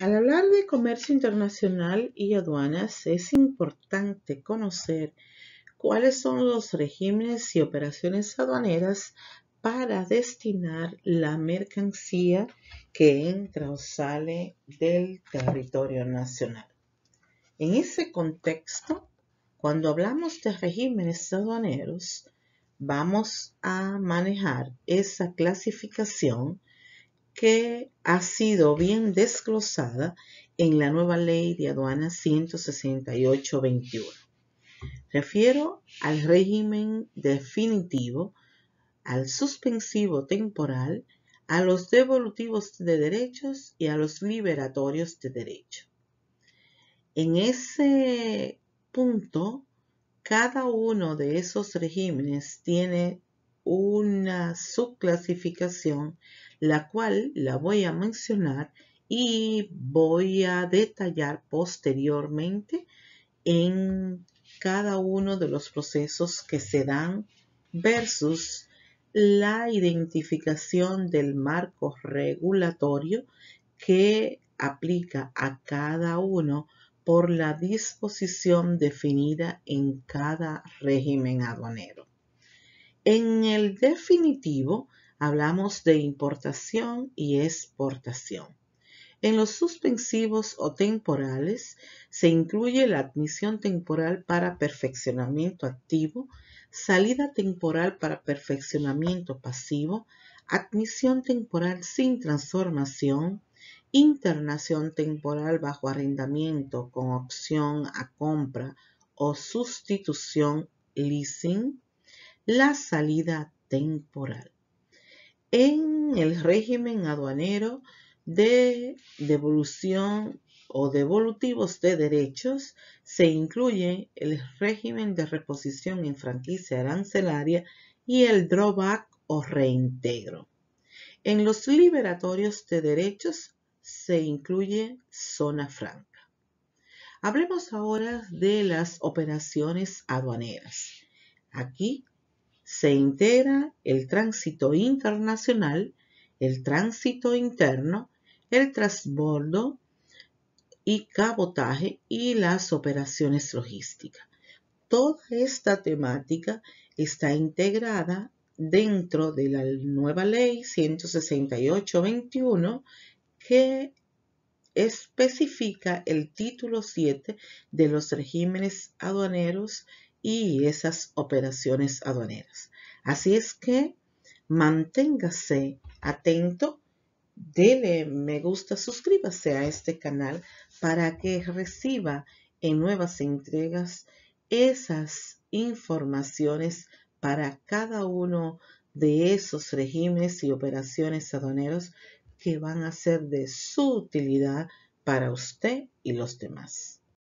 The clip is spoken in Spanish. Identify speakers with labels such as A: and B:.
A: Al hablar de comercio internacional y aduanas, es importante conocer cuáles son los regímenes y operaciones aduaneras para destinar la mercancía que entra o sale del territorio nacional. En ese contexto, cuando hablamos de regímenes aduaneros, vamos a manejar esa clasificación que ha sido bien desglosada en la nueva ley de aduanas 168-21. Refiero al régimen definitivo, al suspensivo temporal, a los devolutivos de derechos y a los liberatorios de derecho. En ese punto, cada uno de esos regímenes tiene una subclasificación la cual la voy a mencionar y voy a detallar posteriormente en cada uno de los procesos que se dan versus la identificación del marco regulatorio que aplica a cada uno por la disposición definida en cada régimen aduanero. En el definitivo, Hablamos de importación y exportación. En los suspensivos o temporales se incluye la admisión temporal para perfeccionamiento activo, salida temporal para perfeccionamiento pasivo, admisión temporal sin transformación, internación temporal bajo arrendamiento con opción a compra o sustitución leasing, la salida temporal en el régimen aduanero de devolución o devolutivos de derechos se incluye el régimen de reposición en franquicia arancelaria y el drawback o reintegro. En los liberatorios de derechos se incluye zona franca. Hablemos ahora de las operaciones aduaneras. Aquí se integra el tránsito internacional, el tránsito interno, el transbordo y cabotaje y las operaciones logísticas. Toda esta temática está integrada dentro de la nueva ley 168-21 que especifica el título 7 de los regímenes aduaneros y esas operaciones aduaneras. Así es que manténgase atento, dele me gusta, suscríbase a este canal para que reciba en nuevas entregas esas informaciones para cada uno de esos regímenes y operaciones aduaneros que van a ser de su utilidad para usted y los demás.